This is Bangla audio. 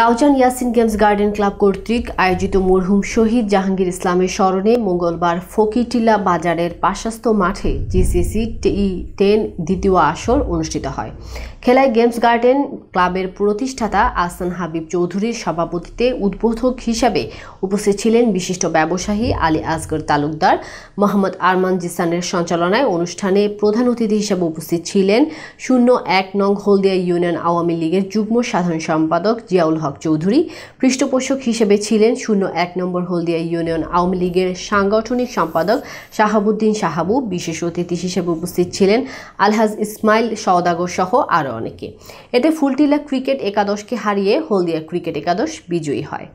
Raozan Yasin games garden club কর্তৃক আয়োজিত মরহুম শহীদ জাহাঙ্গীর ইসলামের স্মরণে মঙ্গলবার ফকিটিলা বাজারের পাশাস্ত মাঠে জিসিসি টি টেন দ্বিতীয় আসর অনুষ্ঠিত হয় খেলায় গেমস গার্ডেন ক্লাবের প্রতিষ্ঠাতা আসান হাবিব চৌধুরীর সভাপতিতে উদ্বোধক হিসাবে উপস্থিত ছিলেন বিশিষ্ট ব্যবসায়ী আলী আসগর তালুকদার মোহাম্মদ আরমান জিসানের সঞ্চালনায় অনুষ্ঠানে প্রধান অতিথি হিসেবে উপস্থিত ছিলেন শূন্য এক নং হলদিয়া ইউনিয়ন আওয়ামী লীগের যুগ্ম সাধারণ সম্পাদক জিয়াউল নুরুল হক চৌধুরী পৃষ্ঠপোষক হিসেবে ছিলেন শূন্য এক নম্বর হলদিয়া ইউনিয়ন আওয়ামী লীগের সাংগঠনিক সম্পাদক শাহাবুদ্দিন শাহাবু বিশেষ অতিথি হিসেবে উপস্থিত ছিলেন আলহাজ ইসমাইল সওদাগর সহ আরও অনেকে এতে ফুলটিলা ক্রিকেট একাদশকে হারিয়ে হলদিয়া ক্রিকেট একাদশ বিজয়ী হয়